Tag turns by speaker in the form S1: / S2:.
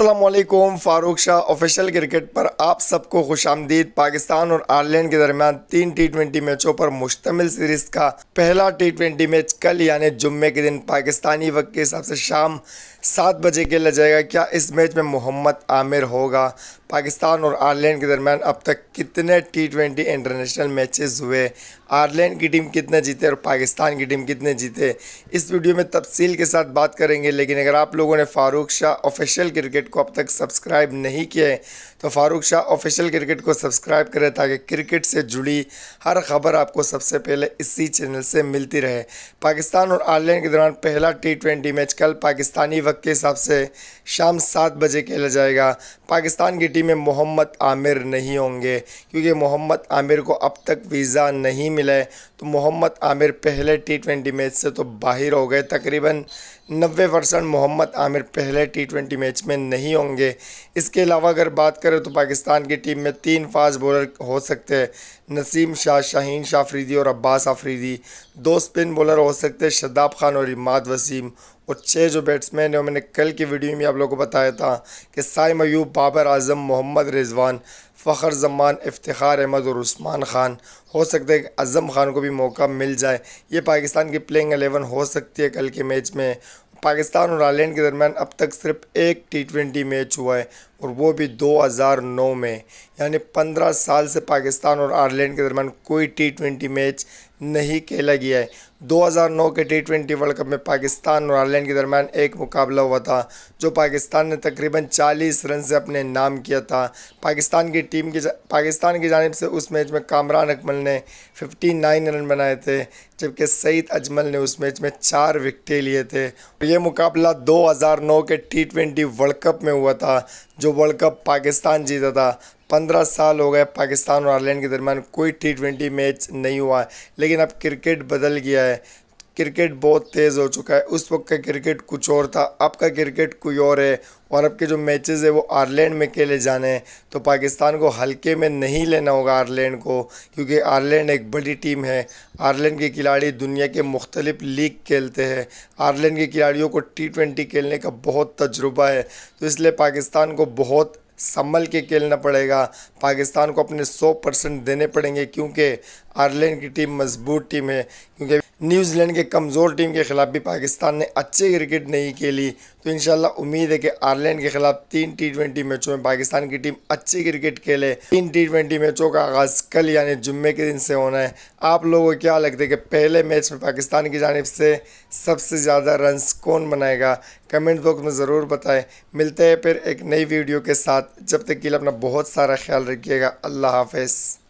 S1: असलकुम Farooq Shah official cricket पर आप सबको खुश आमदीद पाकिस्तान और आयरलैंड के दरमियान तीन टी ट्वेंटी मैचों पर मुश्तमिल सीरीज़ का पहला टी ट्वेंटी मैच कल यानी जुम्मे के दिन पाकिस्तानी वक्त के हिसाब से शाम सात बजे खेला जाएगा क्या इस मैच में मोहम्मद आमिर होगा पाकिस्तान और आयरलैंड के दरमियान अब तक कितने टी ट्वेंटी इंटरनेशनल मैचेस हुए आयरलैंड की टीम कितने जीते और पाकिस्तान की टीम कितने जीते इस वीडियो में तफसील के साथ बात करेंगे लेकिन अगर आप लोगों ने फ़ारूक शाह ऑफिशियल क्रिकेट को अब तक सब्सक्राइब नहीं किया है तो फ़ारूक शाह ऑफिशियल क्रिकेट को सब्सक्राइब करें ताकि क्रिकेट से जुड़ी हर खबर आपको सबसे पहले इसी चैनल से मिलती रहे पाकिस्तान और आयरलैंड के दौरान पहला टी मैच कल पाकिस्तानी वक्त के हिसाब से शाम सात बजे खेला जाएगा पाकिस्तान की टीम में मोहम्मद आमिर नहीं होंगे क्योंकि मोहम्मद आमिर को अब तक वीज़ा नहीं मिला है तो मोहम्मद आमिर पहले टी ट्वेंटी मैच से तो बाहर हो गए तकरीबन नब्बे परसेंट मोहम्मद आमिर पहले टी ट्वेंटी मैच में नहीं होंगे इसके अलावा अगर बात करें तो पाकिस्तान की टीम में तीन फास्ट बॉलर हो सकते हैं नसीम शाह शाहीन शाह आफरीदी और अब्बास आफरीदी दो स्पिन बॉलर हो सकते हैं शदाब खान और इमाद वसीम और छः जो बैट्समैन हैं मैंने कल की वीडियो में आप लोगों को बताया था कि साइम मयूब बाबर आजम मोहम्मद रिजवान फ़खर जमान इफ्तार अहमद और उस्मान ख़ान हो सकता है अज़म ख़ान को भी मौका मिल जाए ये पाकिस्तान की प्लेइंग एलेवन हो सकती है कल के मैच में पाकिस्तान और आयरलैंड के दरमियान अब तक सिर्फ एक टी ट्वेंटी मैच हुआ है और वो भी 2009 में यानी 15 साल से पाकिस्तान और आयरलैंड के दरमियान कोई टी ट्वेंटी मैच नहीं खेला गया है 2009 के टी ट्वेंटी वर्ल्ड कप में पाकिस्तान और आयरलैंड के दरमियान एक मुकाबला हुआ था जो पाकिस्तान ने तकरीबन 40 रन से अपने नाम किया था पाकिस्तान की टीम की पाकिस्तान की जानब से उस मैच में कामरान अकमल ने 59 रन बनाए थे जबकि सईद अजमल ने उस मैच में चार विकटें लिए थे और ये मुकाबला 2009 के टी ट्वेंटी वर्ल्ड कप में हुआ था जो वर्ल्ड कप पाकिस्तान जीता था पंद्रह साल हो गए पाकिस्तान और आयरलैंड के दरमियान कोई टी ट्वेंटी मैच नहीं हुआ है लेकिन अब क्रिकेट बदल गया है क्रिकेट बहुत तेज़ हो चुका है उस वक्त का क्रिकेट कुछ और था अब का क्रिकेट कोई और है और अब के जो मैचेस है वो आयरलैंड में खेले जाने हैं तो पाकिस्तान को हल्के में नहीं लेना होगा आयरलैंड को क्योंकि आयरलैंड एक बड़ी टीम है आयरलैंड के खिलाड़ी दुनिया के मुख्तलिफ लीग खेलते हैं आयरलैंड के खिलाड़ियों को टी ट्वेंटी खेलने का बहुत तजुर्बा है तो इसलिए पाकिस्तान को बहुत संभल के खेलना पड़ेगा पाकिस्तान को अपने 100 परसेंट देने पड़ेंगे क्योंकि आयरलैंड की टीम मजबूत टीम है क्योंकि न्यूजीलैंड के कमज़ोर टीम के खिलाफ भी पाकिस्तान ने अच्छे क्रिकेट नहीं खेली तो इन उम्मीद है कि आयरलैंड के खिलाफ तीन टी ट्वेंटी मैचों में पाकिस्तान की टीम अच्छी क्रिकेट खेले तीन टी ट्वेंटी मैचों का आगाज़ कल यानी जुम्मे के दिन से होना है आप लोगों को क्या लगता है कि पहले मैच में पाकिस्तान की जानब से सबसे ज़्यादा रन कौन बनाएगा कमेंट बॉक्स में ज़रूर बताएं मिलते हैं फिर एक नई वीडियो के साथ जब तक के लिए अपना बहुत सारा ख्याल रखिएगा अल्लाह हाफिज़